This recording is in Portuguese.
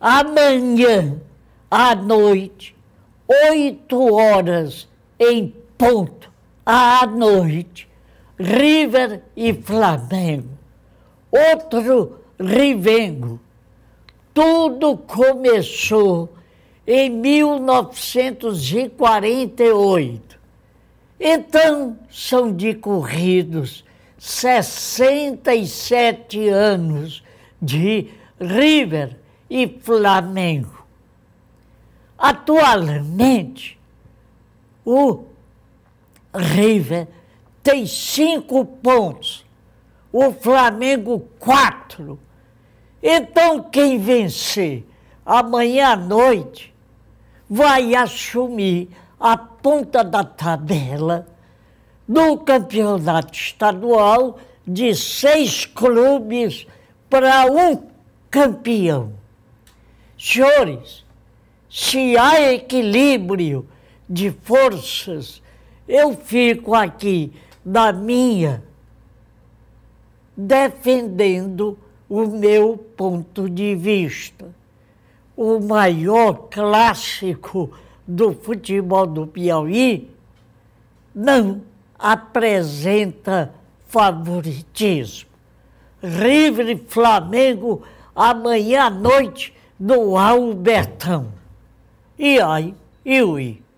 amanhã à noite, oito horas em ponto à noite, River e Flamengo. Outro Rivengo. Tudo começou em 1948. Então, são decorridos 67 anos de River e Flamengo. Atualmente, o River tem cinco pontos, o Flamengo quatro. Então, quem vencer amanhã à noite vai assumir a ponta da tabela do campeonato estadual de seis clubes para um campeão. Senhores, se há equilíbrio de forças, eu fico aqui na minha, defendendo o meu ponto de vista. O maior clássico do futebol do Piauí não apresenta favoritismo. River e Flamengo amanhã à noite do Albertão. E ai, e ui.